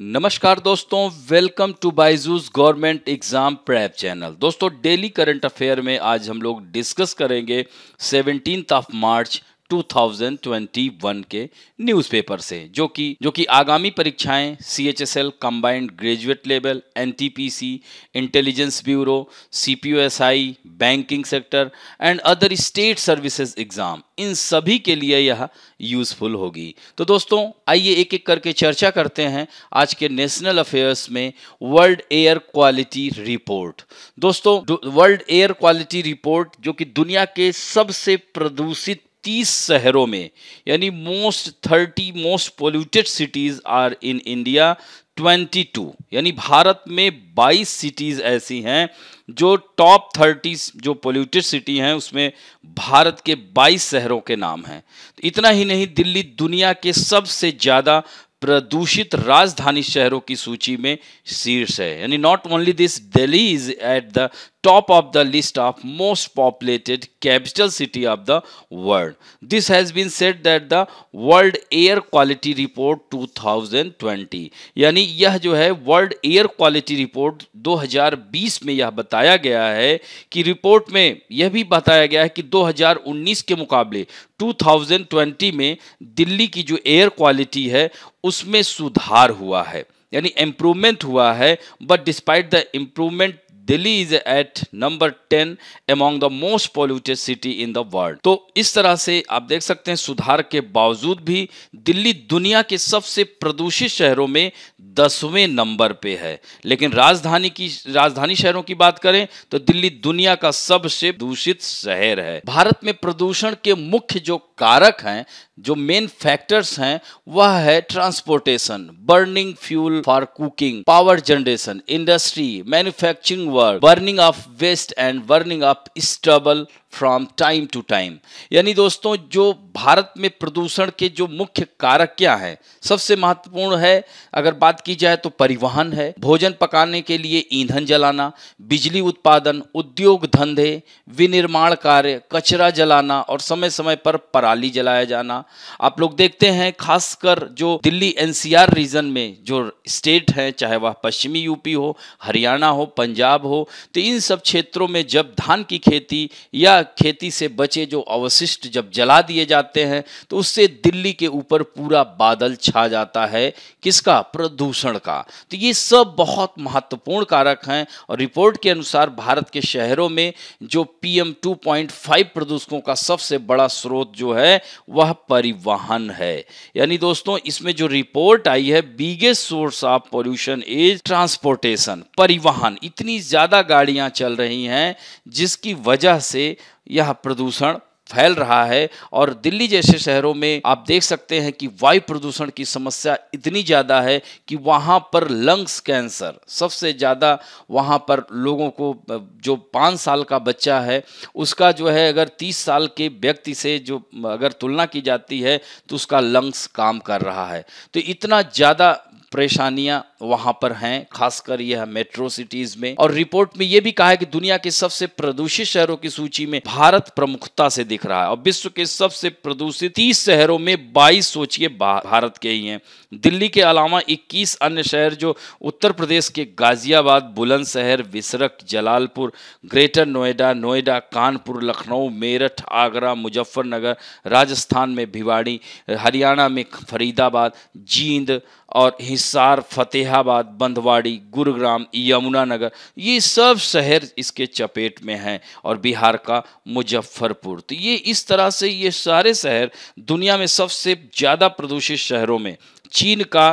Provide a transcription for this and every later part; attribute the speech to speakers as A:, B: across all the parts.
A: नमस्कार दोस्तों welcome to Byju's government exam prep channel दोस्तों डेली करंट अफेयर में आज हम लोग डिस्कस करेंगे सेवनटीन ऑफ मार्च 2021 के न्यूज़पेपर से जो कि जो कि आगामी परीक्षाएं C H S L combined graduate level C intelligence bureau I banking sector and other state services exam इन सभी के लिए यह यूजफुल होगी तो दोस्तों आइए एक एक करके चर्चा करते हैं आज के नेशनल अफेयर्स में वर्ल्ड एयर क्वालिटी रिपोर्ट दोस्तों वर्ल्ड एयर क्वालिटी रिपोर्ट जो कि दुनिया के सबसे प्रदूषित तीस शहरों में यानी most thirty most polluted cities are in India twenty two यानी भारत में बाईस सिटीज़ ऐसी हैं जो टॉप थर्टी जो पोल्यूटेड सिटी हैं उसमें भारत के बाईस शहरों के नाम हैं तो इतना ही नहीं दिल्ली दुनिया के सबसे ज़्यादा प्रदूषित राजधानी शहरों की सूची में शीर्ष है यानी not only this Delhi is at the top of the list of most populated capital city of the world. This has been said that the World Air Quality Report 2020 यानी यह जो है वर्ल्ड एयर क्वालिटी रिपोर्ट 2020 में यह बताया गया है कि रिपोर्ट में यह भी बताया गया है कि 2019 के मुकाबले 2020 में दिल्ली की जो एयर क्वालिटी है उसमें सुधार हुआ है यानी इम्प्रूवमेंट हुआ है but despite the improvement Delhi is at number ten among the most polluted city in the world तो इस तरह से आप देख सकते हैं सुधार के बावजूद भी दिल्ली दुनिया के सबसे प्रदूषित शहरों में दसवें नंबर पे है लेकिन राजधानी की राजधानी शहरों की बात करें तो दिल्ली दुनिया का सबसे दूषित शहर है भारत में प्रदूषण के मुख्य जो कारक हैं जो मेन फैक्टर्स हैं वह है transportation burning fuel for cooking power generation industry manufacturing work burning of waste and burning of stubble from time to time यानी दोस्तों जो भारत में प्रदूषण के जो मुख्य कारक क्या हैं सबसे महत्वपूर्ण है अगर बात की जाए तो परिवहन है भोजन पकाने के लिए ईंधन जलाना बिजली उत्पादन उद्योग धंधे विनिर्माण कार्य कचरा जलाना और समय समय पर पराली जलाया जाना आप लोग देखते हैं खासकर जो दिल्ली एनसीआर रीजन में जो स्टेट हैं चाहे वह पश्चिमी यूपी हो हरियाणा हो पंजाब हो तो इन सब क्षेत्रों में जब धान की खेती या खेती से बचे जो अवशिष्ट जब जला दिए जाते हैं तो उससे दिल्ली के ऊपर पूरा बादल छा जाता है किसका प्रदूषण का तो ये सब बहुत महत्वपूर्ण कारक हैं और रिपोर्ट के अनुसार भारत के शहरों में जो पीएम 2.5 प्रदूषकों का सबसे बड़ा स्रोत जो है वह परिवहन है यानी दोस्तों इसमें जो रिपोर्ट आई है biggest source of pollution is transportation परिवहन इतनी ज़्यादा गाड़ियां चल रही हैं जिसकी वजह से यह प्रदूषण फैल रहा है और दिल्ली जैसे शहरों में आप देख सकते हैं कि वायु प्रदूषण की समस्या इतनी ज़्यादा है कि वहाँ पर लंग्स कैंसर सबसे ज़्यादा वहाँ पर लोगों को जो पाँच साल का बच्चा है उसका जो है अगर तीस साल के व्यक्ति से जो अगर तुलना की जाती है तो उसका लंग्स काम कर रहा है तो इतना ज़्यादा परेशानियाँ वहां पर हैं खासकर यह मेट्रो सिटीज में और रिपोर्ट में यह भी कहा है कि दुनिया के सबसे प्रदूषित शहरों की सूची में भारत प्रमुखता से दिख रहा है और विश्व के सबसे प्रदूषित तीस शहरों में बाईस सोचिए भारत के ही हैं दिल्ली के अलावा इक्कीस अन्य शहर जो उत्तर प्रदेश के गाजियाबाद बुलंदशहर विसरक जलालपुर ग्रेटर नोएडा नोएडा कानपुर लखनऊ मेरठ आगरा मुजफ्फरनगर राजस्थान में भिवाड़ी हरियाणा में फरीदाबाद जींद और हिसार फतेह इलाहाबाद बंदवाड़ी गुरुग्राम यमुनानगर ये सब शहर इसके चपेट में हैं और बिहार का मुजफ्फरपुर तो ये इस तरह से ये सारे शहर दुनिया में सबसे ज़्यादा प्रदूषित शहरों में चीन का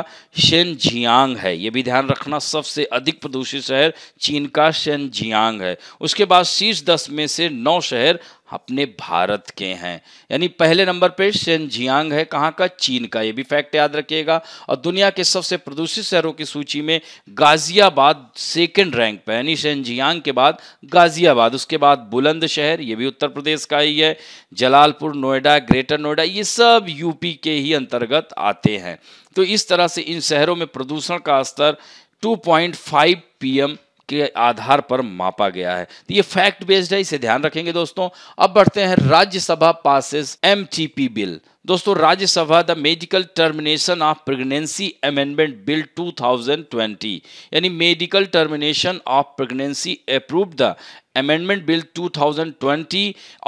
A: शेनजियांग है ये भी ध्यान रखना सबसे अधिक प्रदूषित शहर चीन का शेनजियांग है उसके बाद शीर्ष दस में से नौ शहर अपने भारत के हैं यानी पहले नंबर पे शेनजियांग है कहाँ का चीन का ये भी फैक्ट याद रखिएगा और दुनिया के सबसे प्रदूषित शहरों की सूची में गाजियाबाद सेकंड रैंक पर यानी शेनजियांग के बाद गाजियाबाद उसके बाद बुलंदशहर ये भी उत्तर प्रदेश का ही है जलालपुर नोएडा ग्रेटर नोएडा ये सब यूपी के ही अंतर्गत आते हैं तो इस तरह से इन शहरों में प्रदूषण का स्तर पी एम के आधार पर मापा गया है तो ये फैक्ट बेस्ड है इसे ध्यान रखेंगे दोस्तों अब बढ़ते हैं राज्यसभा पासेस एमटीपी बिल दोस्तों Rajya Sabha the medical termination of pregnancy amendment bill 2020 यानी medical termination of pregnancy approve the amendment bill 2020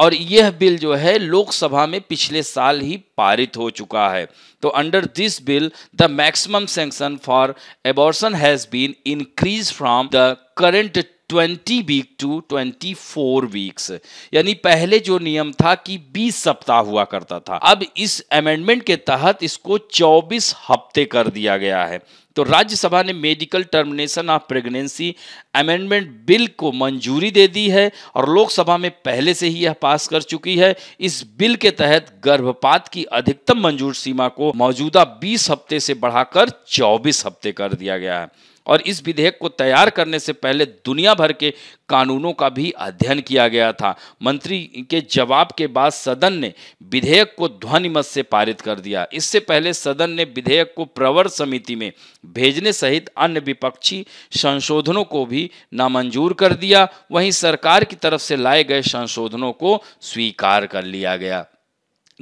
A: और यह बिल जो है लोकसभा में पिछले साल ही पारित हो चुका है तो under this bill the maximum sanction for abortion has been increase from the current twenty week to twenty four weeks यानी पहले जो नियम था कि बीस सप्ताह हुआ करता था अब इस अमेंडमेंट के तहत इसको चौबीस हफ्ते कर दिया गया है तो राज्यसभा ने medical termination of pregnancy amendment bill को मंजूरी दे दी है और लोकसभा में पहले से ही यह पास कर चुकी है इस बिल के तहत गर्भपात की अधिकतम मंजूर सीमा को मौजूदा 20 हफ्ते से बढ़ाकर 24 हफ्ते कर दिया गया है और इस विधेयक को तैयार करने से पहले दुनिया भर के कानूनों का भी अध्ययन किया गया था मंत्री के जवाब के बाद सदन ने विधेयक को ध्वनिमत से पारित कर दिया इससे पहले सदन ने विधेयक को प्रवर समिति में भेजने सहित अन्य विपक्षी संशोधनों को भी नामंजूर कर दिया वहीं सरकार की तरफ से लाए गए संशोधनों को स्वीकार कर लिया गया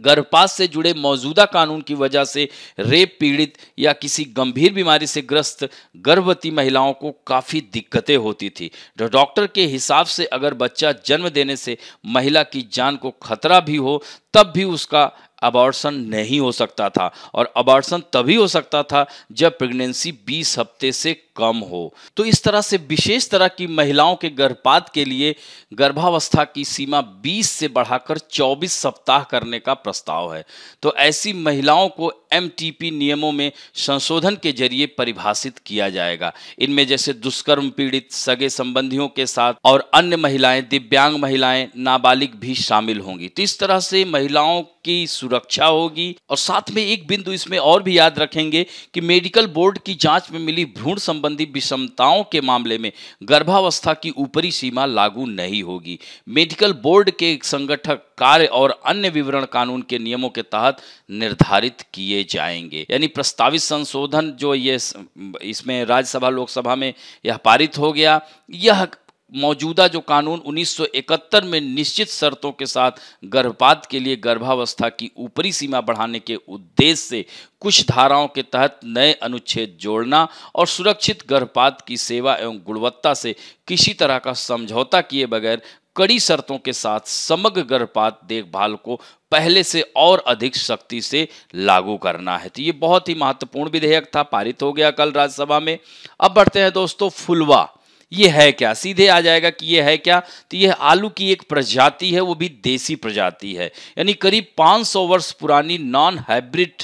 A: गर्भपात से जुड़े मौजूदा कानून की वजह से रेप पीड़ित या किसी गंभीर बीमारी से ग्रस्त गर्भवती महिलाओं को काफ़ी दिक्कतें होती थी डॉक्टर के हिसाब से अगर बच्चा जन्म देने से महिला की जान को खतरा भी हो तब भी उसका अबॉर्सन नहीं हो सकता था और अबॉर्सन तभी हो सकता था जब प्रेगनेंसी 20 हफ्ते से कम हो तो इस तरह से विशेष तरह की महिलाओं के गर्भपात के लिए गर्भावस्था की सीमा 20 से बढ़ाकर 24 सप्ताह करने का प्रस्ताव है तो ऐसी महिलाओं को एम नियमों में संशोधन के जरिए परिभाषित किया जाएगा इनमें जैसे दुष्कर्म पीड़ित सगे संबंधियों के साथ और अन्य महिलाएं दिव्यांग महिलाएं नाबालिग भी शामिल होंगी तो इस तरह से महिलाओं की सुरक्षा होगी और साथ में एक बिंदु इसमें और भी याद रखेंगे कि मेडिकल बोर्ड की जांच में मिली भ्रूण संबंध संबंधी विषमताओं के मामले में गर्भावस्था की ऊपरी सीमा लागू नहीं होगी मेडिकल बोर्ड के संगठक कार्य और अन्य विवरण कानून के नियमों के तहत निर्धारित किए जाएंगे यानी प्रस्तावित संशोधन जो ये इसमें राज्यसभा लोकसभा में यह पारित हो गया यह मौजूदा जो कानून 1971 में निश्चित शर्तों के साथ गर्भपात के लिए गर्भावस्था की ऊपरी सीमा बढ़ाने के उद्देश्य से कुछ धाराओं के तहत नए अनुच्छेद जोड़ना और सुरक्षित गर्भपात की सेवा एवं गुणवत्ता से किसी तरह का समझौता किए बगैर कड़ी शर्तों के साथ समग्र गर्भपात देखभाल को पहले से और अधिक सख्ती से लागू करना है तो ये बहुत ही महत्वपूर्ण विधेयक था पारित हो गया कल राज्यसभा में अब बढ़ते हैं दोस्तों फुलवा ये है क्या सीधे आ जाएगा कि ये है क्या तो ये आलू की एक प्रजाति है वो भी देसी प्रजाति है यानी करीब 500 वर्ष पुरानी नॉन हाइब्रिड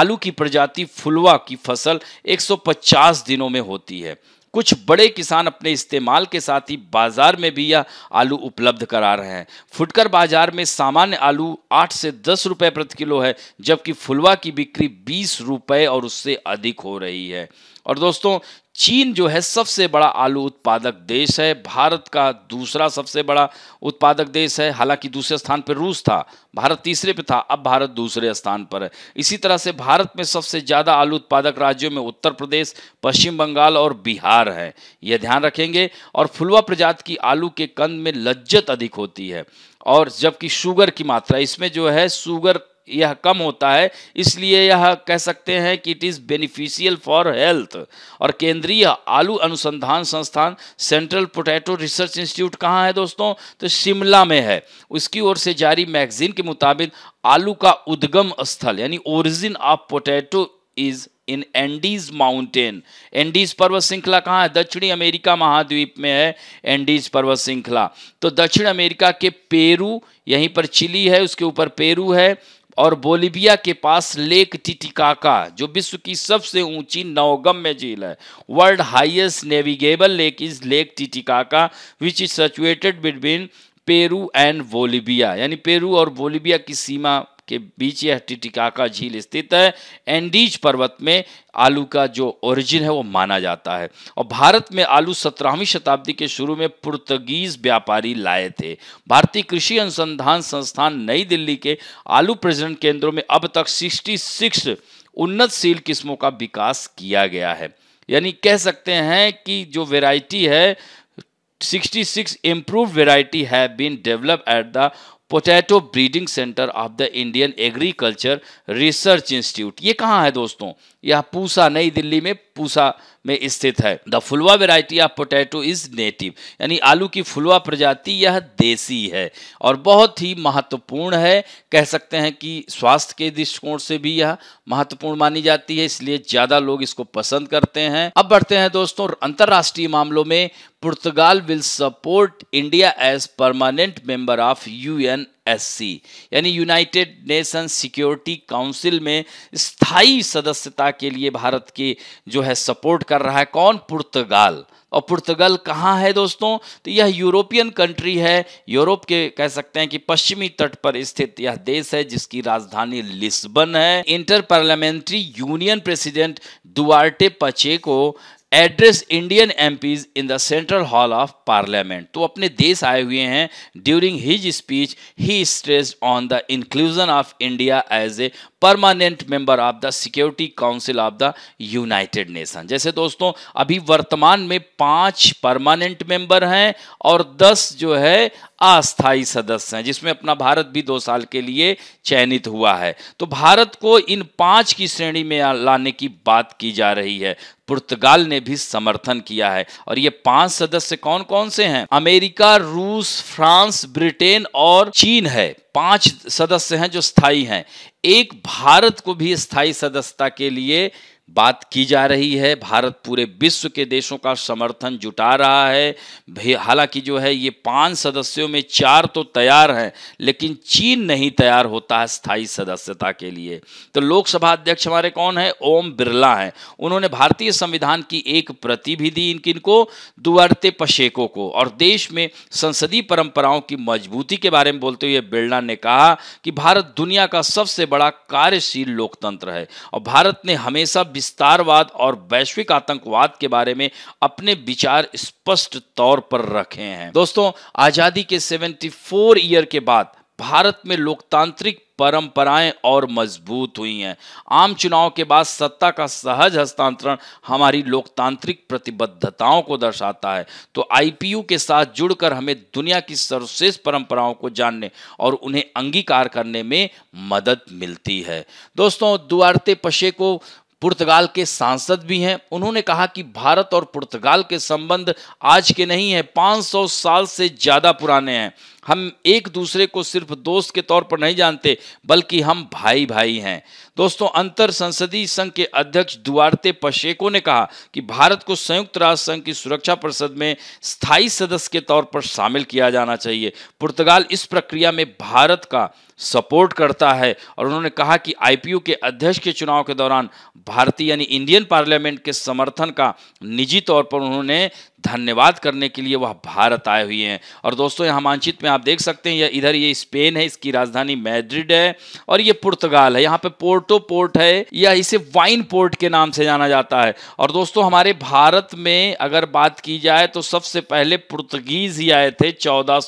A: आलू की प्रजाति फुलवा की फसल 150 दिनों में होती है कुछ बड़े किसान अपने इस्तेमाल के साथ ही बाजार में भी यह आलू उपलब्ध करा रहे हैं फुटकर बाजार में सामान्य आलू 8 से 10 रुपए प्रति किलो है जबकि फुलवा की बिक्री 20 रुपए और उससे अधिक हो रही है और दोस्तों चीन जो है सबसे बड़ा आलू उत्पादक देश है भारत का दूसरा सबसे बड़ा उत्पादक देश है हालांकि दूसरे स्थान पर रूस था भारत तीसरे पे था अब भारत दूसरे स्थान पर है इसी तरह से भारत में सबसे ज़्यादा आलू उत्पादक राज्यों में उत्तर प्रदेश पश्चिम बंगाल और बिहार है यह ध्यान रखेंगे और फुलवा प्रजात की आलू के कंद में लज्जत अधिक होती है और जबकि शुगर की मात्रा इसमें जो है शुगर यह कम होता है इसलिए यह कह सकते हैं कि it is beneficial for health और केंद्रीय आलू अनुसंधान संस्थान सेंट्रल पोटैटो रिसर्च इंस्टीट्यूट कहाँ है दोस्तों तो शिमला में है उसकी ओर से जारी मैगजीन के मुताबिक आलू का उद्गम स्थल यानी origin of potato is in Andes mountain Andes पर्वत श्रृंखला कहाँ है दक्षिणी अमेरिका महाद्वीप में है एंडीज पर्वत श्रृंखला तो दक्षिण अमेरिका के पेरू यहीं पर चिली है उसके ऊपर पेरू है और बोलिविया के पास लेक टिटिकाका जो विश्व की सबसे ऊंची नवगम्य झील है world highest navigable lake is lake Titicaca which is situated between Peru and Bolivia यानी पेरू और बोलिविया की सीमा के बीच यह टिटिकाका झील स्थित है एंडीज पर्वत में आलू का जो ओरिजिन है वो माना जाता है और भारत में आलू सत्रहवीं शताब्दी के शुरू में पुर्तगीज व्यापारी लाए थे भारतीय कृषि अनुसंधान संस्थान नई दिल्ली के आलू प्रजनन केंद्रों में अब तक 66 उन्नतशील किस्मों का विकास किया गया है यानी कह सकते हैं कि जो वेराइटी है 66 इम्प्रूव वेराइटी है been develop at the potato breeding centre of the Indian agriculture research institute ये कहाँ है दोस्तों यह पूसा नई दिल्ली में पूसा में स्थित है the Phulwa variety of potato is native यानी आलू की फुलवा प्रजाति यह देसी है और बहुत ही महत्वपूर्ण है कह सकते हैं कि स्वास्थ्य के दृष्टिकोण से भी यह महत्वपूर्ण मानी जाती है इसलिए ज्यादा लोग इसको पसंद करते हैं अब बढ़ते हैं दोस्तों अंतर्राष्ट्रीय मामलों में पुर्तगाल will support India as permanent member of UN USC यानी यूनाइटेड नेशन सिक्योरिटी काउंसिल में स्थायी सदस्यता के लिए भारत की जो है सपोर्ट कर रहा है कौन पुर्तगाल और पुर्तगाल कहाँ है दोस्तों तो यह यूरोपियन कंट्री है यूरोप के कह सकते हैं कि पश्चिमी तट पर स्थित यह देश है जिसकी राजधानी लिस्बन है inter parliamentary union president Duarte Pacheco को address Indian MPs in the central hall of parliament तो अपने देश आए हुए हैं during his speech he stressed on the inclusion of India as a permanent member of the security council of the United Nation जैसे दोस्तों अभी वर्तमान में पांच परमानेंट मेंबर हैं और दस जो है अस्थायी सदस्य हैं जिसमें अपना भारत भी दो साल के लिए चयनित हुआ है तो भारत को इन पांच की श्रेणी में लाने की बात की जा रही है पुर्तगाल ने भी समर्थन किया है और ये पांच सदस्य कौन कौन से हैं अमेरिका रूस फ्रांस ब्रिटेन और चीन है पांच सदस्य हैं जो स्थायी हैं एक भारत को भी स्थायी सदस्यता के लिए बात की जा रही है भारत पूरे विश्व के देशों का समर्थन जुटा रहा है हालांकि जो है ये पांच सदस्यों में चार तो तैयार हैं लेकिन चीन नहीं तैयार होता है स्थायी सदस्यता के लिए तो लोकसभा अध्यक्ष हमारे कौन है ओम बिरला हैं उन्होंने भारतीय संविधान की एक प्रति भी दी इनकी इनको दुअर्ते पशेको को और देश में संसदीय परंपराओं की मजबूती के बारे में बोलते हुए बिरला ने कहा कि भारत दुनिया का सबसे बड़ा कार्यशील लोकतंत्र है और भारत ने हमेशा विस्तारवाद और वैश्विक आतंकवाद के बारे में अपने विचार स्पष्ट तौर पर रखे हैं दोस्तों आजादी के 74 ईयर के बाद भारत में लोकतांत्रिक परंपराएं और मजबूत हुई हैं आम चुनाव के बाद सत्ता का सहज हस्तांतरण हमारी लोकतांत्रिक प्रतिबद्धताओं को दर्शाता है तो आईपीयू के साथ जुड़कर हमें दुनिया की सर्वश्रेष्ठ परंपराओं को जानने और उन्हें अंगीकार करने में मदद मिलती है दोस्तों दुआरते पशे को पुर्तगाल के सांसद भी हैं उन्होंने कहा कि भारत और पुर्तगाल के संबंध आज के नहीं है 500 साल से ज़्यादा पुराने हैं हम एक दूसरे को सिर्फ दोस्त के तौर पर नहीं जानते बल्कि हम भाई भाई हैं दोस्तों अंतर संसदीय संघ के अध्यक्ष दुआरते पशेको ने कहा कि भारत को संयुक्त राष्ट्र संघ की सुरक्षा परिषद में स्थायी सदस्य के तौर पर शामिल किया जाना चाहिए पुर्तगाल इस प्रक्रिया में भारत का सपोर्ट करता है और उन्होंने कहा कि आईपीयू के अध्यक्ष के चुनाव के दौरान भारतीय यानी इंडियन पार्लियामेंट के समर्थन का निजी तौर पर उन्होंने धन्यवाद करने के लिए वह भारत आए हुए हैं और दोस्तों यहाँ मानचित्र में आप देख सकते हैं यह इधर ये स्पेन है इसकी राजधानी मैड्रिड है और ये पुर्तगाल है यहाँ पे पोर्टो पोर्ट है या इसे वाइन पोर्ट के नाम से जाना जाता है और दोस्तों हमारे भारत में अगर बात की जाए तो सबसे पहले पुर्तगीज ही आए थे चौदह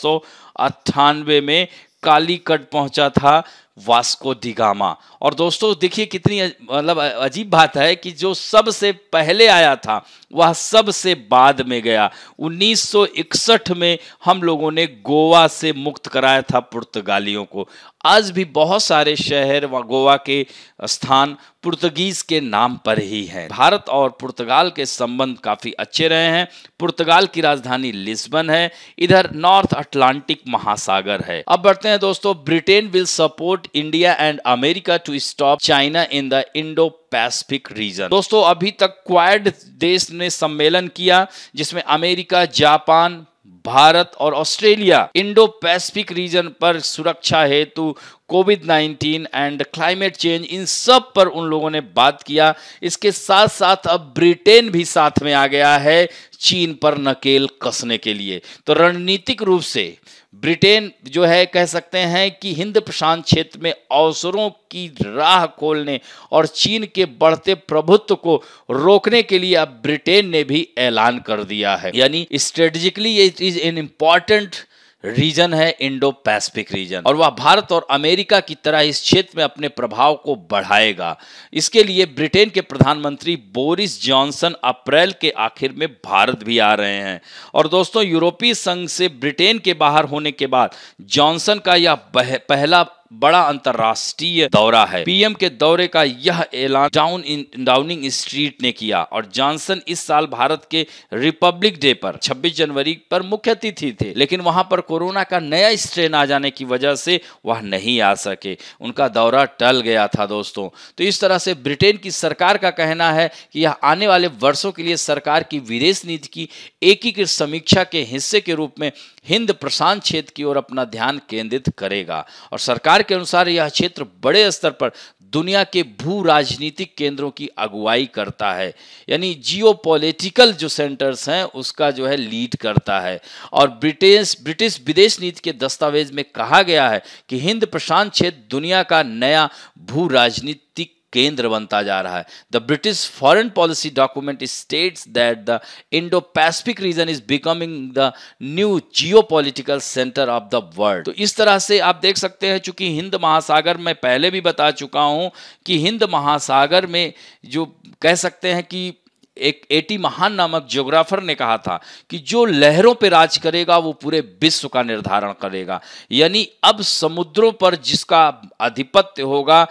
A: में कालीकट पहुंचा था वास्को डिगामा और दोस्तों देखिए कितनी मतलब अजीब बात है कि जो सबसे पहले आया था वह सबसे बाद में गया 1961 में हम लोगों ने गोवा से मुक्त कराया था पुर्तगालियों को आज भी बहुत सारे शहर व गोवा के स्थान पुर्तगीज के नाम पर ही हैं भारत और पुर्तगाल के संबंध काफ़ी अच्छे रहे हैं पुर्तगाल की राजधानी लिस्बन है इधर नॉर्थ अटलांटिक महासागर है अब बढ़ते हैं दोस्तों Britain will support India and America to stop China in the Indo Pacific region दोस्तों अभी तक क्वाड देश ने सम्मेलन किया जिसमें अमेरिका जापान भारत और ऑस्ट्रेलिया इंडो पैसिफिक रीजन पर सुरक्षा हेतु कोविड 19 एंड क्लाइमेट चेंज इन सब पर उन लोगों ने बात किया इसके साथ साथ अब ब्रिटेन भी साथ में आ गया है चीन पर नकेल कसने के लिए तो रणनीतिक रूप से ब्रिटेन जो है कह सकते हैं कि हिंद प्रशांत क्षेत्र में अवसरों की राह खोलने और चीन के बढ़ते प्रभुत्व को रोकने के लिए अब ब्रिटेन ने भी ऐलान कर दिया है यानी strategically it is an important region है इंडो पैसिफिक रीजन और वह भारत और अमेरिका की तरह इस क्षेत्र में अपने प्रभाव को बढ़ाएगा इसके लिए ब्रिटेन के प्रधानमंत्री बोरिस जॉनसन अप्रैल के आखिर में भारत भी आ रहे हैं और दोस्तों यूरोपीय संघ से ब्रिटेन के बाहर होने के बाद जॉनसन का यह पहला बड़ा अंतर्राष्ट्रीय दौरा है पीएम के दौरे का यह ऐलान डाउन इन डाउनिंग स्ट्रीट ने किया और जॉनसन इस साल भारत के रिपब्लिक डे पर 26 जनवरी पर मुख्य अतिथि थे लेकिन वहां पर कोरोना का नया स्ट्रेन आ जाने की वजह से वह नहीं आ सके उनका दौरा टल गया था दोस्तों तो इस तरह से ब्रिटेन की सरकार का कहना है कि यह आने वाले वर्षों के लिए सरकार की विदेश नीति की एकीकृत समीक्षा के हिस्से के रूप में हिंद प्रशांत क्षेत्र की ओर अपना ध्यान केंद्रित करेगा और सरकार आधार के अनुसार यह क्षेत्र बड़े स्तर पर दुनिया के भू राजनीतिक केंद्रों की अगुवाई करता है यानी जियो जो सेंटर्स हैं उसका जो है लीड करता है और ब्रिटिश ब्रिटिश विदेश नीति के दस्तावेज में कहा गया है कि हिंद प्रशांत क्षेत्र दुनिया का नया भू राजनीतिक केंद्र बनता जा रहा है the British foreign policy document states that the Indo Pacific region is becoming the new geo centre of the world तो इस तरह से आप देख सकते हैं चूंकि हिंद महासागर में पहले भी बता चुका हूं कि हिंद महासागर में जो कह सकते हैं कि एक एटी महान नामक ज्योग्राफर ने कहा था कि जो लहरों पर राज करेगा वो पूरे विश्व का निर्धारण करेगा यानी अब समुद्रों पर जिसका आधिपत्य होगा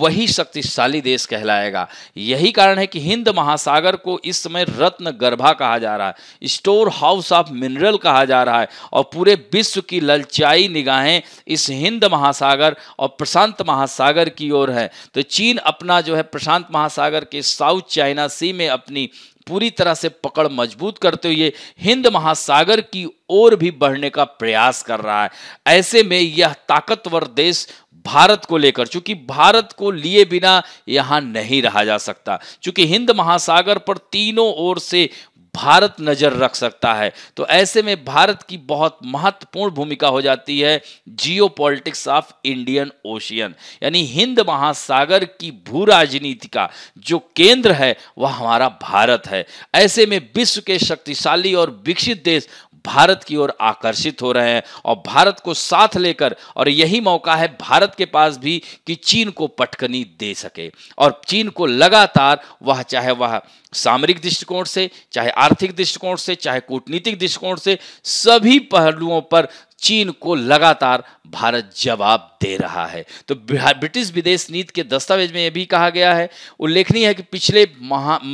A: वही शक्तिशाली देश कहलाएगा यही कारण है कि हिंद महासागर को इस समय रत्न गर्भा कहा जा रहा है स्टोर हाउस ऑफ मिनरल कहा जा रहा है और पूरे विश्व की ललचाई निगाहें इस हिंद महासागर और प्रशांत महासागर की ओर है तो चीन अपना जो है प्रशांत महासागर के साउथ चाइना सी में अपनी पूरी तरह से पकड़ मजबूत करते हुए हिंद महासागर की ओर भी बढ़ने का प्रयास कर रहा है ऐसे में यह ताकतवर देश भारत को लेकर चूंकि भारत को लिए बिना यहां नहीं रहा जा सकता चूंकि हिंद महासागर पर तीनों ओर से भारत नज़र रख सकता है तो ऐसे में भारत की बहुत महत्वपूर्ण भूमिका हो जाती है geo politics of Indian Ocean यानी हिंद महासागर की भू राजनीति का जो केंद्र है वह हमारा भारत है ऐसे में विश्व के शक्तिशाली और विकसित देश भारत की ओर आकर्षित हो रहे हैं और भारत को साथ लेकर और यही मौका है भारत के पास भी कि चीन को पटकनी दे सके और चीन को लगातार वह चाहे वह सामरिक दृष्टिकोण से चाहे आर्थिक दृष्टिकोण से चाहे कूटनीतिक दृष्टिकोण से सभी पहलुओं पर चीन को लगातार भारत जवाब दे रहा है तो ब्रिटिश विदेश नीति के दस्तावेज में यह भी कहा गया है उल्लेखनीय है कि पिछले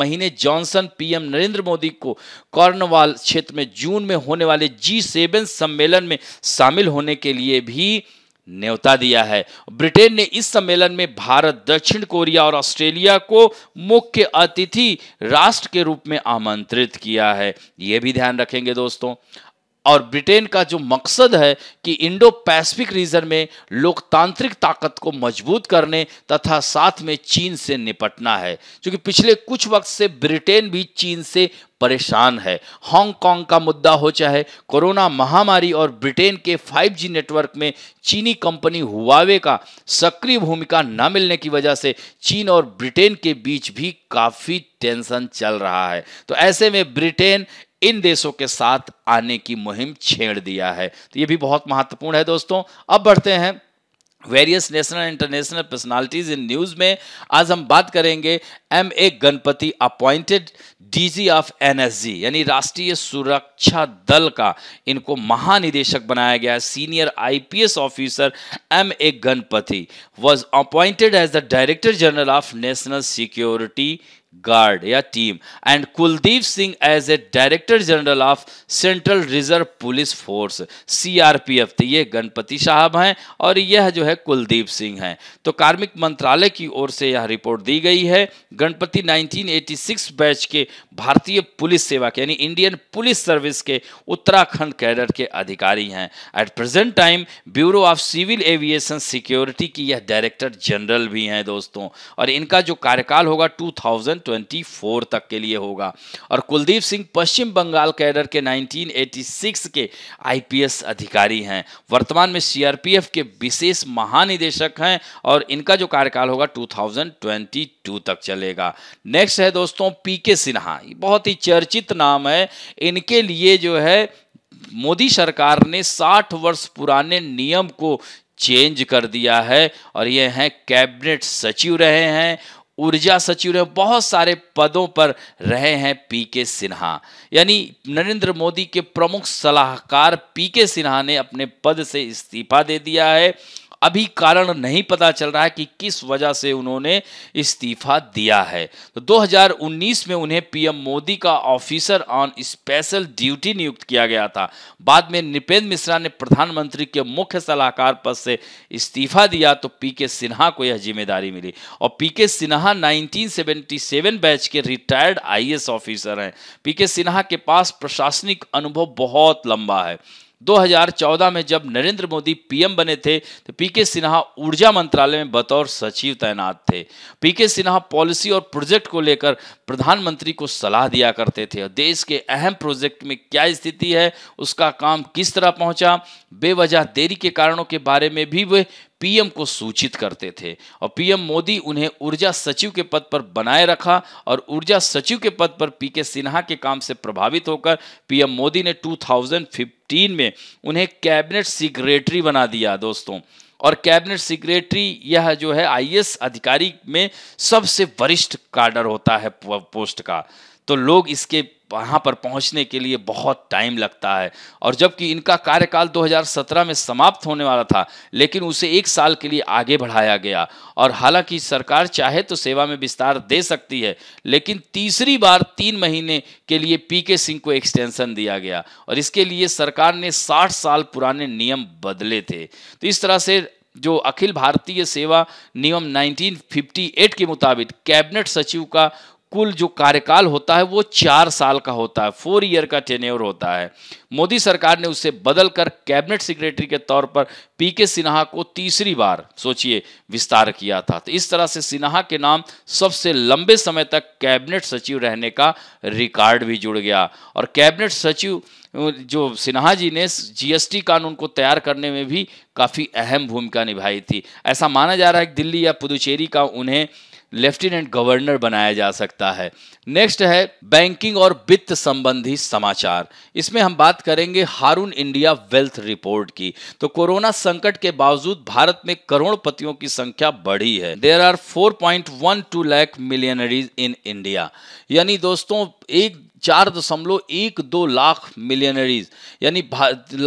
A: महीने जॉनसन पीएम नरेंद्र मोदी को कॉर्नवाल क्षेत्र में जून में होने वाले जी सेवन सम्मेलन में शामिल होने के लिए भी न्योता दिया है ब्रिटेन ने इस सम्मेलन में भारत दक्षिण कोरिया और ऑस्ट्रेलिया को मुख्य अतिथि राष्ट्र के रूप में आमंत्रित किया है यह भी ध्यान रखेंगे दोस्तों और ब्रिटेन का जो मकसद है कि इंडो पैसिफिक रीजन में लोकतांत्रिक ताकत को मजबूत करने तथा साथ में चीन से निपटना है क्योंकि पिछले कुछ वक्त से ब्रिटेन भी चीन से परेशान है हांगकांग का मुद्दा हो चाहे कोरोना महामारी और ब्रिटेन के 5G नेटवर्क में चीनी कंपनी हुआवे का सक्रिय भूमिका न मिलने की वजह से चीन और ब्रिटेन के बीच भी काफ़ी टेंशन चल रहा है तो ऐसे में ब्रिटेन इन देशों के साथ आने की मुहिम छेड़ दिया है तो ये भी बहुत महत्वपूर्ण है दोस्तों अब बढ़ते हैं various national international personalities in news में आज हम बात करेंगे M A Ganapathy appointed DG of NSG यानी राष्ट्रीय सुरक्षा दल का इनको महानिदेशक बनाया गया है senior IPS officer M A Ganapathy was appointed as the director general of national security guard या team and Kuldeep Singh as a director general of central reserve police force CRPF तो ये गणपति साहब हैं और यह जो है कुलदीप सिंह हैं तो कार्मिक मंत्रालय की ओर से यह रिपोर्ट दी गई है गणपति 1986 बैच के भारतीय पुलिस सेवा के यानी इंडियन पुलिस सर्विस के उत्तराखंड कैडर के अधिकारी हैं at present time bureau of civil aviation security की यह डायरेक्टर जनरल भी हैं दोस्तों और इनका जो कार्यकाल होगा टू थाउजेंड 2024 तक के लिए होगा और कुलदीप सिंह पश्चिम बंगाल कैडर के 1986 के आईपीएस अधिकारी हैं वर्तमान में सीआरपीएफ के विशेष महानिदेशक हैं और इनका जो कार्यकाल होगा 2022 तक चलेगा नेक्स्ट है दोस्तों पीके सिन्हा बहुत ही चर्चित नाम है इनके लिए जो है मोदी सरकार ने 60 वर्ष पुराने नियम को चेंज कर दिया है और ये हैं कैबिनेट सचिव रहे हैं ऊर्जा सचिव रहे बहुत सारे पदों पर रहे हैं पी के सिन्हा यानी नरेंद्र मोदी के प्रमुख सलाहकार पी के सिन्हा ने अपने पद से इस्तीफा दे दिया है अभी कारण नहीं पता चल रहा है कि किस वजह से उन्होंने इस्तीफा दिया है तो 2019 में उन्हें पीएम मोदी का ऑफिसर ऑन स्पेशल ड्यूटी नियुक्त किया गया था बाद में नृपेंद्र मिश्रा ने प्रधानमंत्री के मुख्य सलाहकार पद से इस्तीफा दिया तो पी के सिन्हा को यह जिम्मेदारी मिली और P K Sinha nineteen batch के रिटायर्ड आई ऑफिसर हैं पी के सिन्हा के पास प्रशासनिक अनुभव बहुत लंबा है 2014 में जब नरेंद्र मोदी पीएम बने थे तो पीके सिन्हा ऊर्जा मंत्रालय में बतौर सचिव तैनात थे पीके सिन्हा पॉलिसी और प्रोजेक्ट को लेकर प्रधानमंत्री को सलाह दिया करते थे और देश के अहम प्रोजेक्ट में क्या स्थिति है उसका काम किस तरह पहुंचा बेवजह देरी के कारणों के बारे में भी वे पीएम को सूचित करते थे और पीएम मोदी उन्हें ऊर्जा सचिव के पद पर बनाए रखा और ऊर्जा सचिव के पद पर पीके सिन्हा के काम से प्रभावित होकर पीएम मोदी ने 2015 में उन्हें कैबिनेट सेक्रेटरी बना दिया दोस्तों और कैबिनेट सेक्रेटरी यह जो है आईएएस अधिकारी में सबसे वरिष्ठ कार्डर होता है पोस्ट का तो लोग इसके वहाँ पर पहुँचने के लिए बहुत टाइम लगता है और जबकि इनका कार्यकाल 2017 में समाप्त होने वाला था लेकिन उसे एक साल के लिए आगे बढ़ाया गया और हालांकि सरकार चाहे तो सेवा में विस्तार दे सकती है लेकिन तीसरी बार तीन महीने के लिए पीके सिंह को एक्सटेंशन दिया गया और इसके लिए सरकार ने साठ साल पुराने नियम बदले थे तो इस तरह से जो अखिल भारतीय सेवा नियम 1958 के मुताबिक कैबिनेट सचिव का कुल जो कार्यकाल होता है वो चार साल का होता है फोर ईयर का टेन्योर होता है मोदी सरकार ने उसे बदलकर कैबिनेट सेक्रेटरी के तौर पर पी के सिन्हा को तीसरी बार सोचिए विस्तार किया था तो इस तरह से सिन्हा के नाम सबसे लंबे समय तक कैबिनेट सचिव रहने का रिकॉर्ड भी जुड़ गया और कैबिनेट सचिव जो सिन्हा जी ने जीएसटी कानून को तैयार करने में भी काफ़ी अहम भूमिका निभाई थी ऐसा माना जा रहा है कि दिल्ली या पुदुचेरी का उन्हें लेफ्टिनेंट गवर्नर बनाया जा सकता है नेक्स्ट है बैंकिंग और वित्त संबंधी समाचार इसमें हम बात करेंगे हारून इंडिया वेल्थ रिपोर्ट की तो कोरोना संकट के बावजूद भारत में करोड़पतियों की संख्या बढ़ी है there are four point one two lakh millionaires in India यानी दोस्तों एक चार दशमलव एक दो लाख मिलियनरीज यानी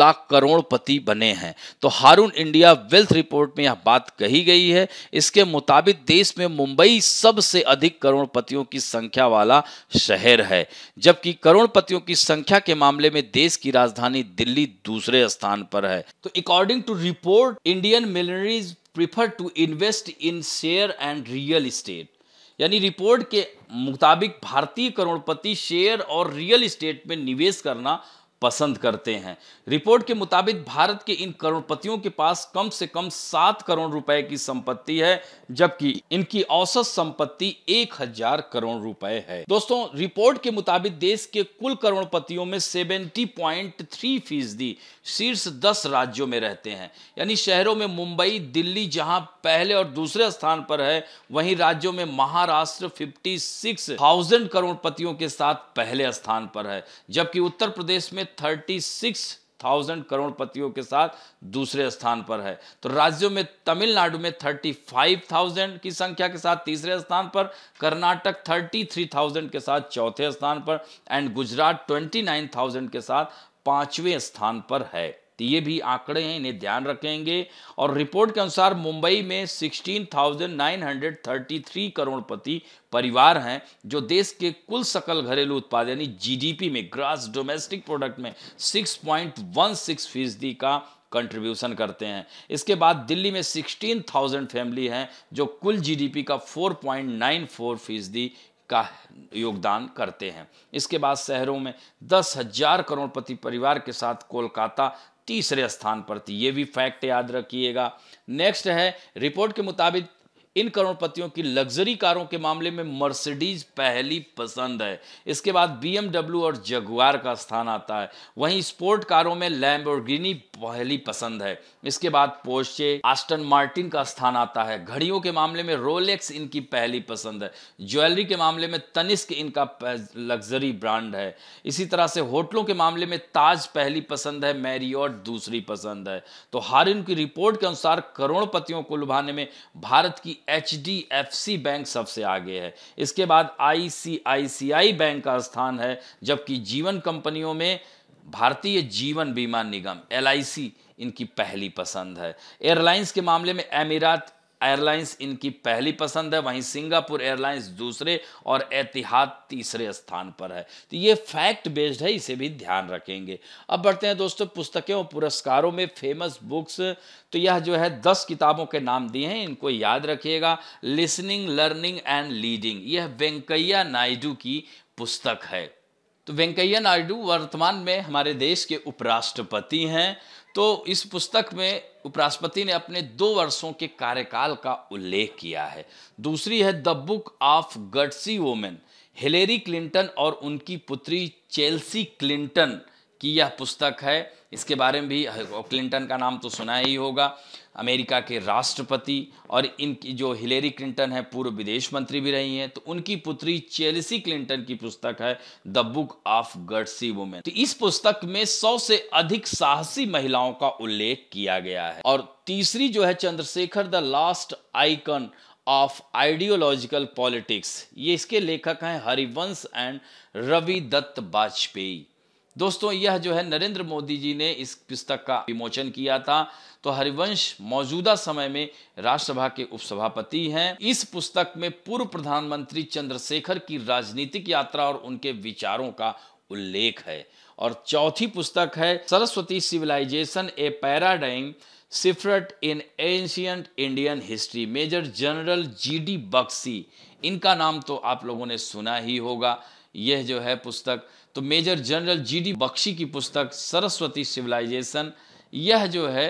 A: लाख करोड़पति बने हैं तो हारून इंडिया वेल्थ रिपोर्ट में यह बात कही गई है इसके मुताबिक देश में मुंबई सबसे अधिक करोड़पतियों की संख्या वाला शहर है जबकि करोड़पतियों की संख्या के मामले में देश की राजधानी दिल्ली दूसरे स्थान पर है तो according to report Indian millionaires prefer to invest in share and real estate यानी रिपोर्ट के मुताबिक भारतीय करोड़पति शेयर और रियल इस्टेट में निवेश करना पसंद करते हैं रिपोर्ट के मुताबिक भारत के इन करोड़पतियों के पास कम से कम सात करोड़ रुपए की संपत्ति है जबकि इनकी औसत संपत्ति एक हजार करोड़ रुपए है दोस्तों रिपोर्ट के मुताबिक देश के कुल करोड़पतियों में सेवेंटी पॉइंट थ्री फीसदी शीर्ष दस राज्यों में रहते हैं यानी शहरों में मुंबई दिल्ली जहां पहले और दूसरे स्थान पर है वहीं राज्यों में महाराष्ट्र 56,000 थाउजेंड करोड़पतियों के साथ पहले स्थान पर है जबकि उत्तर प्रदेश में सिक्स थाउजेंड करोड़पतियों के साथ दूसरे स्थान पर है तो राज्यों में तमिलनाडु में थर्टी फाइव थाउजेंड की संख्या के साथ तीसरे स्थान पर कर्नाटक थर्टी थ्री थाउजेंड के साथ चौथे स्थान पर and Gujarat twenty nine thousand के साथ पांचवें स्थान पर है तो ये भी आंकड़े हैं इन्हें ध्यान रखेंगे और रिपोर्ट के अनुसार मुंबई में 16,933 करोड़पति परिवार हैं जो देश के कुल सकल घरेलू उत्पाद यानी जीडीपी में ग्रास डोमेस्टिक प्रोडक्ट में 6.16 फीसदी का कंट्रीब्यूशन करते हैं इसके बाद दिल्ली में 16,000 फैमिली हैं जो कुल जीडीपी का 4.94 फीसदी का योगदान करते हैं इसके बाद शहरों में दस हजार करोड़पति परिवार के साथ कोलकाता तीसरे स्थान पर थी ये भी फैक्ट याद रखिएगा नेक्स्ट है रिपोर्ट के मुताबिक इन करोड़पतियों की लग्जरी कारों के मामले में मर्सिडीज पहली पसंद है इसके बाद बीएमडब्ल्यू और जगुआर का स्थान आता है वहीं स्पोर्ट कारों में लैम्बोर्गिनी पहली पसंद है इसके बाद पोस्टे आस्टन मार्टिन का स्थान आता है घड़ियों के मामले में रोलेक्स इनकी पहली पसंद है ज्वेलरी के मामले में तनिस्क इनका लग्जरी ब्रांड है इसी तरह से होटलों के मामले में ताज पहली पसंद है मैरियट दूसरी पसंद है तो हारिन की रिपोर्ट के अनुसार करोड़पतियों को लुभाने में भारत की H D F C bank सबसे आगे है इसके बाद आई बैंक का स्थान है जबकि जीवन कंपनियों में भारतीय जीवन बीमा निगम एल आई सी इनकी पहली पसंद है एयरलाइंस के मामले में अमीरात एयरलाइंस इनकी पहली पसंद है वहीं सिंगापुर एयरलाइंस दूसरे और एहतियात तीसरे स्थान पर है तो ये फैक्ट बेस्ड है इसे भी ध्यान रखेंगे अब बढ़ते हैं दोस्तों पुस्तकें और पुरस्कारों में फेमस बुक्स तो यह जो है दस किताबों के नाम दिए हैं इनको याद रखिएगा लिसनिंग लर्निंग एंड लीडिंग यह वेंकैया नायडू की पुस्तक है तो वेंकैया नायडू वर्तमान में हमारे देश के उपराष्ट्रपति हैं तो इस पुस्तक में उपराष्ट्रपति ने अपने दो वर्षों के कार्यकाल का उल्लेख किया है दूसरी है the book of gutsy women Hillary Clinton और उनकी पुत्री चेल्सी क्लिंटन कि यह पुस्तक है इसके बारे में भी क्लिंटन का नाम तो सुना ही होगा अमेरिका के राष्ट्रपति और इनकी जो हिलेरी क्लिंटन है पूर्व विदेश मंत्री भी रही हैं तो उनकी पुत्री चेलसी क्लिंटन की पुस्तक है the book of gutsy women तो इस पुस्तक में सौ से अधिक साहसी महिलाओं का उल्लेख किया गया है और तीसरी जो है Chandrashekhar the last icon of ideological politics ये इसके लेखक हैं हरिवंश एंड रवि दत्त वाजपेयी दोस्तों यह जो है नरेंद्र मोदी जी ने इस पुस्तक का विमोचन किया था तो हरिवंश मौजूदा समय में राज्यसभा के उपसभापति हैं इस पुस्तक में पूर्व प्रधानमंत्री चंद्रशेखर की राजनीतिक यात्रा और उनके विचारों का उल्लेख है और चौथी पुस्तक है Saraswati civilization a paradigm shift in ancient Indian history major general G D Bakshi इनका नाम तो आप लोगों ने सुना ही होगा यह जो है पुस्तक तो मेजर जनरल जीडी बख्शी की पुस्तक सरस्वती सिविलाइजेशन यह जो है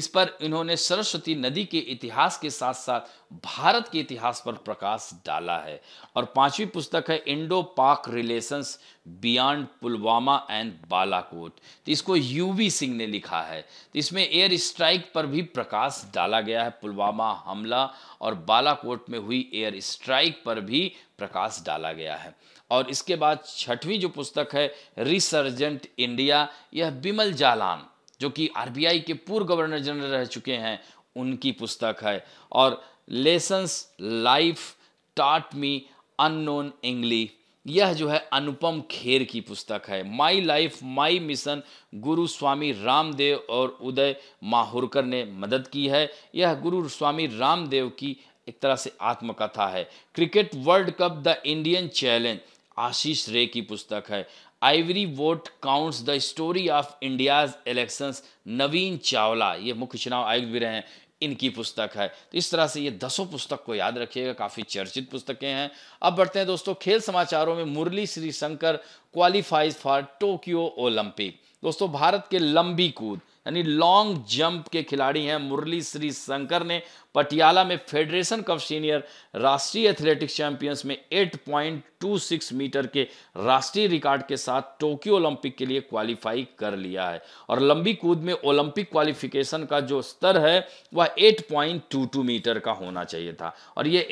A: इस पर इन्होंने सरस्वती नदी के इतिहास के साथ साथ भारत के इतिहास पर प्रकाश डाला है और पांचवी पुस्तक है Indo Pak relations beyond Pulwama and Balakot तो इसको यूवी सिंह ने लिखा है तो इसमें एयर स्ट्राइक पर भी प्रकाश डाला गया है पुलवामा हमला और बालाकोट में हुई एयर स्ट्राइक पर भी प्रकाश डाला गया है और इसके बाद छठवीं जो पुस्तक है रिसर्जेंट इंडिया यह बिमल जालान जो कि आरबीआई के पूर्व गवर्नर जनरल रह चुके हैं उनकी पुस्तक है और लेसन्स लाइफ टाट मी अननोन इंग्ली यह जो है अनुपम खेर की पुस्तक है माई लाइफ माई मिशन गुरु स्वामी रामदेव और उदय माहुरकर ने मदद की है यह गुरु स्वामी रामदेव की एक तरह से आत्मकथा है cricket world cup the Indian challenge Ashish Ray की पुस्तक है every vote counts the story of India's elections Navin Chawla ये मुख्य चुनाव आयुक्त भी रहे हैं इनकी पुस्तक है तो इस तरह से ये दसों पुस्तक को याद रखिएगा काफ़ी चर्चित पुस्तकें हैं अब बढ़ते हैं दोस्तों खेल समाचारों में Murali Sreeshankar qualifies for Tokyo Olympic दोस्तों भारत के लंबी कूद यानी लॉन्ग जंप के खिलाड़ी हैं मुरली श्री शंकर ने पटियाला में फेडरेशन कप सीनियर राष्ट्रीय एथलेटिक्स चैंपियंस में 8.26 मीटर के राष्ट्रीय रिकॉर्ड के साथ टोक्यो ओलंपिक के लिए क्वालिफाई कर लिया है और लंबी कूद में ओलंपिक क्वालिफिकेशन का जो स्तर है वह 8.22 मीटर का होना चाहिए था और यह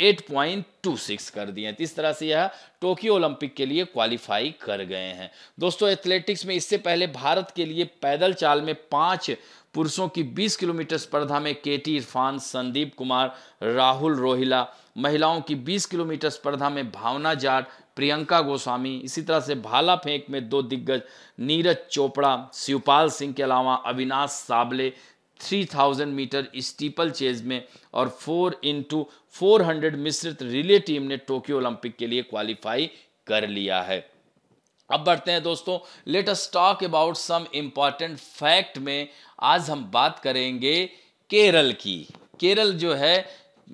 A: टू सिक्स कर दिए हैं इस तरह से यह टोक्यो ओलंपिक के लिए क्वालिफाई कर गए हैं दोस्तों एथलेटिक्स में इससे पहले भारत के लिए पैदल चाल में पांच पुरुषों की 20 किलोमीटर स्पर्धा में केटी इरफान संदीप कुमार राहुल रोहिला महिलाओं की 20 किलोमीटर स्पर्धा में भावना जाट प्रियंका गोस्वामी इसी तरह से भाला फेंक में दो दिग्गज नीरज चोपड़ा शिवपाल सिंह के अलावा Avinash Sable three thousand metre steeplechase में और फोर इंटू फोर हंड्रेड मिश्रित रिले टीम ने टोक्यो ओलंपिक के लिए क्वालिफाई कर लिया है अब बढ़ते हैं दोस्तों let us talk about some important fact में आज हम बात करेंगे केरल की केरल जो है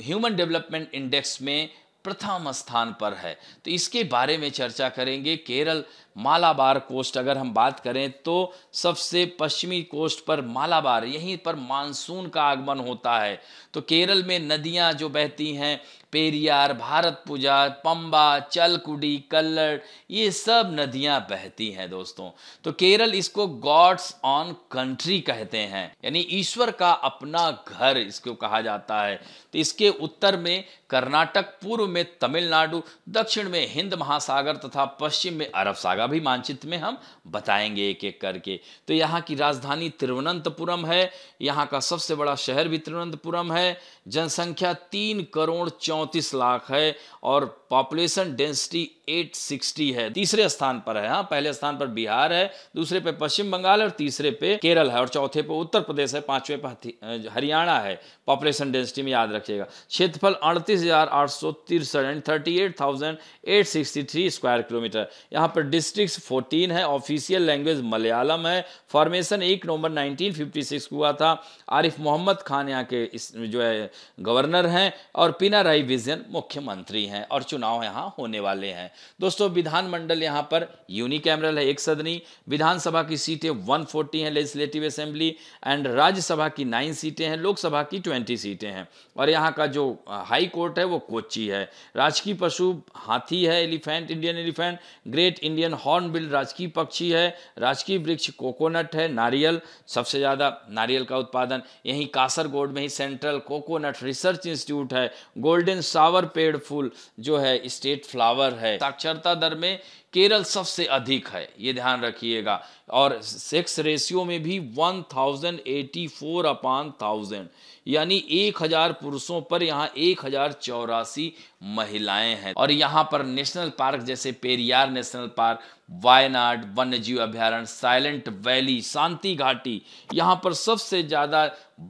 A: ह्यूमन डेवलपमेंट इंडेक्स में प्रथम स्थान पर है तो इसके बारे में चर्चा करेंगे केरल मालाबार कोस्ट अगर हम बात करें तो सबसे पश्चिमी कोस्ट पर मालाबार यहीं पर मानसून का आगमन होता है तो केरल में नदियां जो बहती हैं पेरियार भारत पूजा पंबा चलकुडी कल्लड़ ये सब नदियां बहती हैं दोस्तों तो केरल इसको गॉड्स ऑन कंट्री कहते हैं यानी ईश्वर का अपना घर इसको कहा जाता है तो इसके उत्तर में कर्नाटक पूर्व में तमिलनाडु दक्षिण में हिंद महासागर तथा पश्चिम में अरब सागर जाएगा भी मानचित्र में हम बताएंगे एक एक करके तो यहाँ की राजधानी तिरुवनंतपुरम है यहाँ का सबसे बड़ा शहर भी तिरुवनंतपुरम है जनसंख्या तीन करोड़ चौंतीस लाख है और पॉपुलेशन डेंसिटी 860 है तीसरे स्थान पर है हाँ पहले स्थान पर बिहार है दूसरे पे पश्चिम बंगाल और तीसरे पे केरल है और चौथे पे उत्तर प्रदेश है पांचवें पे हरियाणा है पॉपुलेशन डेंसिटी में याद रखिएगा क्षेत्रफल अड़तीस हजार आठ सौ तिरसठ and thirty eight thousand eight sixty three square kilometre यहाँ पर डिस्ट्रिक्ट फोर्टीन है ऑफिशियल लैंग्वेज मलयालम है फॉर्मेशन एक नवंबर नाइनटीन फिफ्टी सिक्स हुआ था आरिफ मोहम्मद खान यहाँ के इस जो है गवर्नर हैं और पिनाराई विजन मुख्यमंत्री हैं और चुनाव यहाँ होने वाले हैं दोस्तों विधानमंडल यहां पर यूनिकैमरल है एक सदनी विधानसभा की सीटें 140 हैं लेजिस्लेटिव असेंबली एंड राज्यसभा की नाइन सीटें हैं लोकसभा की ट्वेंटी सीटें हैं और यहाँ का जो हाई कोर्ट है वो कोची है राजकीय पशु हाथी है elephant Indian elephant great Indian hornbill राजकीय पक्षी है राजकीय वृक्ष कोकोनट है नारियल सबसे ज़्यादा नारियल का उत्पादन यहीं कासरगोड में ही सेंट्रल कोकोनट रिसर्च इंस्टीट्यूट है गोल्डन सावर पेड़ फूल जो है स्टेट फ्लावर है साक्षरता दर में केरल सबसे अधिक है ये ध्यान रखिएगा और सेक्स रेशियो में भी 1084 अपान थाउजेंड यानी एक हजार पुरुषों पर यहाँ एक हज़ार चौरासी महिलाएं हैं और यहाँ पर नेशनल पार्क जैसे पेरियार नेशनल पार्क वायनाड वन्य जीव अभ्यारण्य साइलेंट वैली शांति घाटी यहाँ पर सबसे ज़्यादा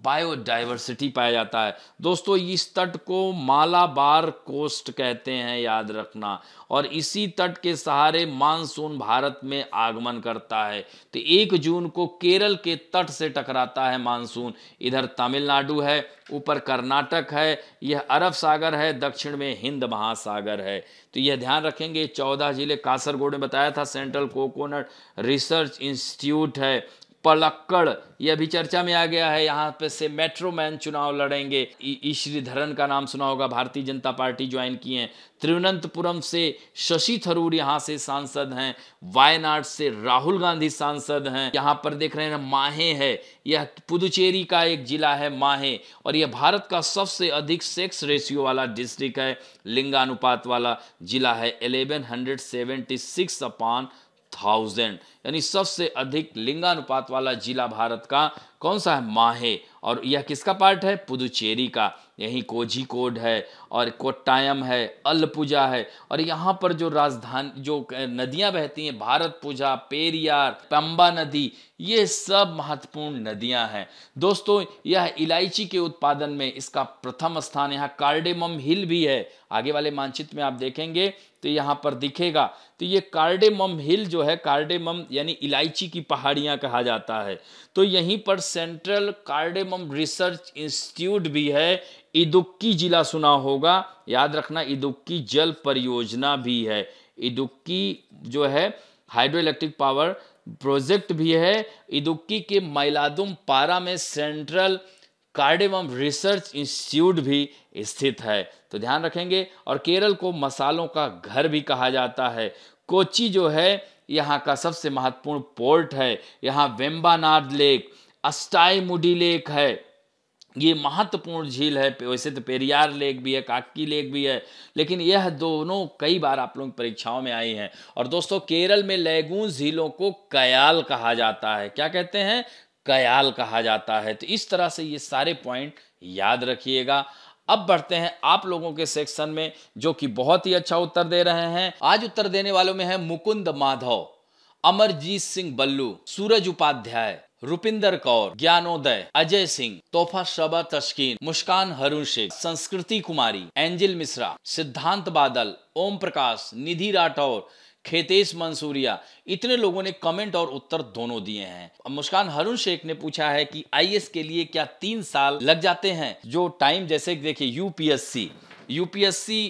A: बायोडाइवर्सिटी पाया जाता है दोस्तों इस तट को मालाबार कोस्ट कहते हैं याद रखना और इसी तट के सहारे मानसून भारत में आगमन करता है तो एक जून को केरल के तट से टकराता है मानसून इधर तमिलनाडु है ऊपर कर्नाटक है यह अरब सागर है दक्षिण में हिंद महासागर है तो यह ध्यान रखेंगे चौदह ज़िले कासरगोड में बताया था सेंट्रल कोकोनट रिसर्च इंस्टीट्यूट है पलक्कड़ यह भी चर्चा में आ गया है यहाँ पे से मेट्रोमैन चुनाव लड़ेंगे ईश्री धरन का नाम सुना होगा भारतीय जनता पार्टी ज्वाइन किए हैं तिरुवनंतपुरम से शशि थरूर यहाँ से सांसद हैं वायनाड से राहुल गांधी सांसद हैं यहाँ पर देख रहे हैं माहे है यह पुदुचेरी का एक जिला है माहे और यह भारत का सबसे अधिक सेक्स रेशियो वाला डिस्ट्रिक्ट है लिंगानुपात वाला जिला है hundred seventy six upon thousand यानी सबसे अधिक लिंगानुपात वाला जिला भारत का कौन सा है माहे और यह किसका पार्ट है पुदुचेरी का यही कोझी कोड है और कोट्टायम है अलपुजा है और यहाँ पर जो राजधानी जो नदियाँ बहती हैं भारत पूजा पेरियार पंबा नदी ये सब महत्वपूर्ण नदियाँ हैं दोस्तों यह इलायची के उत्पादन में इसका प्रथम स्थान यहाँ कार्डेमम हिल भी है आगे वाले मानचित्र में आप देखेंगे तो यहाँ पर दिखेगा तो ये कार्डेमम हिल जो है कार्डेमम यानी इलायची की पहाड़ियाँ कहा जाता है तो यहीं पर सेंट्रल कार्डेमम रिसर्च इंस्टीट्यूट भी है इदुक्की जिला सुना होगा याद रखना इदुक्की जल परियोजना भी है इदुक्की जो है हाइड्रो इलेक्ट्रिक पावर प्रोजेक्ट भी है इदुक्की के मैलादुम पारा में सेंट्रल कार्डेमम रिसर्च इंस्टीट्यूट भी स्थित है तो ध्यान रखेंगे और केरल को मसालों का घर भी कहा जाता है कोची जो है यहाँ का सबसे महत्वपूर्ण पोर्ट है यहाँ वेम्बानाद लेक अस्टाईमुडी लेक है ये महत्वपूर्ण झील है वैसे तो पेरियार लेक भी है काकी लेक भी है लेकिन यह दोनों कई बार आप लोग परीक्षाओं में आई हैं और दोस्तों केरल में लैगून झीलों को कयाल कहा जाता है क्या कहते हैं कयाल कहा जाता है तो इस तरह से ये सारे पॉइंट याद रखिएगा अब बढ़ते हैं आप लोगों के सेक्शन में जो कि बहुत ही अच्छा उत्तर दे रहे हैं आज उत्तर देने वालों में है मुकुंद माधव अमरजीत सिंह बल्लू सूरज उपाध्याय रुपिंदर कौर ज्ञानोदय अजय सिंह तोहफा शबर तस्कीन मुस्कान हरुण शेख संस्कृति कुमारी एंजिल मिश्रा सिद्धांत बादल ओम प्रकाश निधि राठौर खेतेश मंसूरिया इतने लोगों ने कमेंट और उत्तर दोनों दिए हैं मुस्कान हरुण शेख ने पूछा है कि आईएएस के लिए क्या तीन साल लग जाते हैं जो टाइम जैसे देखिए यूपीएससी यूपीएससी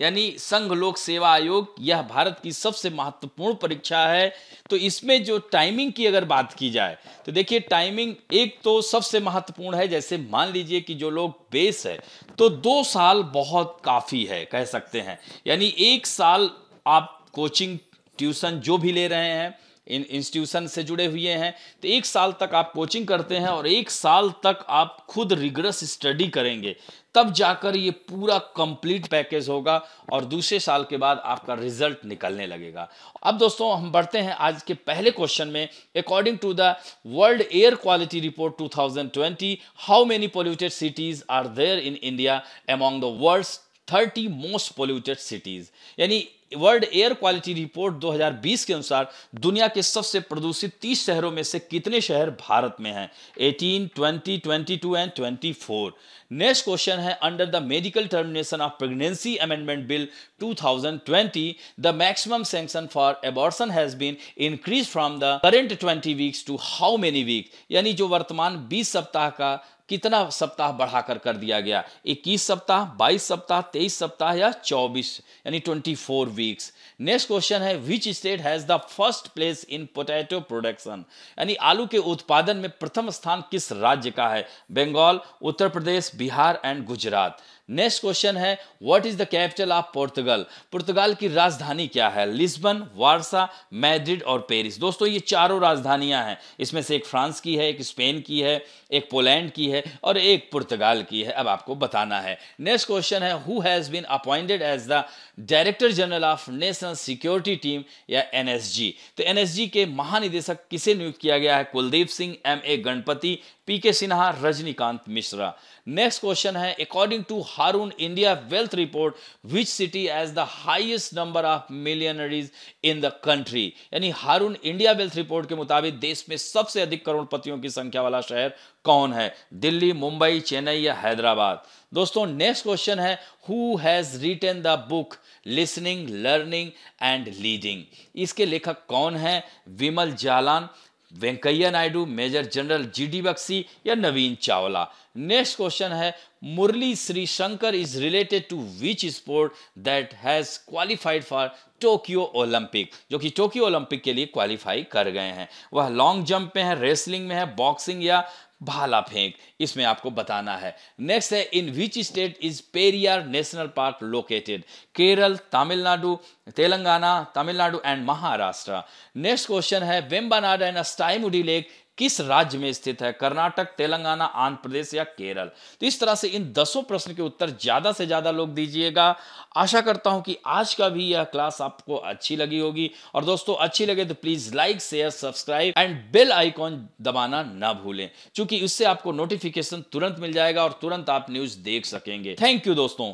A: यानी संघ लोक सेवा आयोग यह भारत की सबसे महत्वपूर्ण परीक्षा है तो इसमें जो टाइमिंग की अगर बात की जाए तो देखिए टाइमिंग एक तो सबसे महत्वपूर्ण है जैसे मान लीजिए कि जो लोग बेस है तो दो साल बहुत काफ़ी है कह सकते हैं यानी एक साल आप कोचिंग ट्यूशन जो भी ले रहे हैं इन इंस्टीट्यूशन से जुड़े हुए हैं तो एक साल तक आप कोचिंग करते हैं और एक साल तक आप खुद रिग्रेस स्टडी करेंगे तब जाकर ये पूरा कंप्लीट पैकेज होगा और दूसरे साल के बाद आपका रिजल्ट निकलने लगेगा अब दोस्तों हम बढ़ते हैं आज के पहले क्वेश्चन में according to the world air quality report 2020 how many polluted cities are there in India among the world thirty most polluted cities यानी वर्ल्ड एयर क्वालिटी रिपोर्ट 2020 के अनुसार दुनिया के सबसे प्रदूषित 30 शहरों में से कितने शहर भारत में हैं 18, 20, 22 एंड 24। नेक्स्ट क्वेश्चन है under the medical termination of pregnancy amendment bill 2020 the maximum sanction for abortion has been increase from the current 20 weeks to how many week यानी जो वर्तमान 20 सप्ताह का कितना सप्ताह बढ़ाकर कर दिया गया 21 सप्ताह 22 सप्ताह 23 सप्ताह या 24 यानी 24 वीक्स नेक्स्ट क्वेश्चन है which state has the first place in potato production यानी आलू के उत्पादन में प्रथम स्थान किस राज्य का है Bengal Uttar Pradesh Bihar and Gujarat next question है what is the capital of Portugal पुर्तगाल की राजधानी क्या है लिस्बन वारसा मैड्रिड और पेरिस दोस्तों ये चारों राजधानियां हैं इसमें से एक फ्रांस की है एक स्पेन की है एक पोलैंड की है और एक पुर्तगाल की है अब आपको बताना है नेक्स्ट क्वेश्चन है who has been appointed as the director general of national security team या एनएसजी तो एनएसजी के महानिदेशक किसे नियुक्त किया गया है Kuldeep Singh M A Ganapathy P K Sinha Rajanikant Mishra next question है according to Hurun India wealth report which city has the highest number of millionaires in the country यानी हारून इंडिया वेल्थ रिपोर्ट के मुताबिक देश में सबसे अधिक करोड़पतियों की संख्या वाला शहर कौन है दिल्ली मुंबई चेन्नई या हैदराबाद दोस्तों नेक्स्ट क्वेश्चन है who has written the book listening learning and leading इसके लेखक कौन है Bimal Jalan Venkaiah Naidu major general G D Bakshi या नवीन चावला नेक्स्ट क्वेश्चन है Murali Sreeshankar is related to which sport that has qualified for Tokyo Olympic जो कि टोक्यो ओलंपिक के लिए क्वालिफाई कर गए हैं वह लॉन्ग जंप में है रेसलिंग में है बॉक्सिंग या भाला फेंक इसमें आपको बताना है नेक्स्ट है in which state is Periyar national park located Kerala Tamil Nadu Telangana Tamil Nadu and Maharashtra next question है वेम्बानाडा एंड अस्टाइमुडी लेक किस राज्य में स्थित है कर्नाटक तेलंगाना आंध्र प्रदेश या केरल तो इस तरह से इन दसों प्रश्न के उत्तर ज्यादा से ज्यादा लोग दीजिएगा आशा करता हूं कि आज का भी यह क्लास आपको अच्छी लगी होगी और दोस्तों अच्छी लगे तो please like share subscribe and bell icon दबाना ना भूलें क्योंकि इससे आपको नोटिफिकेशन तुरंत मिल जाएगा और तुरंत आप न्यूज देख सकेंगे थैंक यू दोस्तों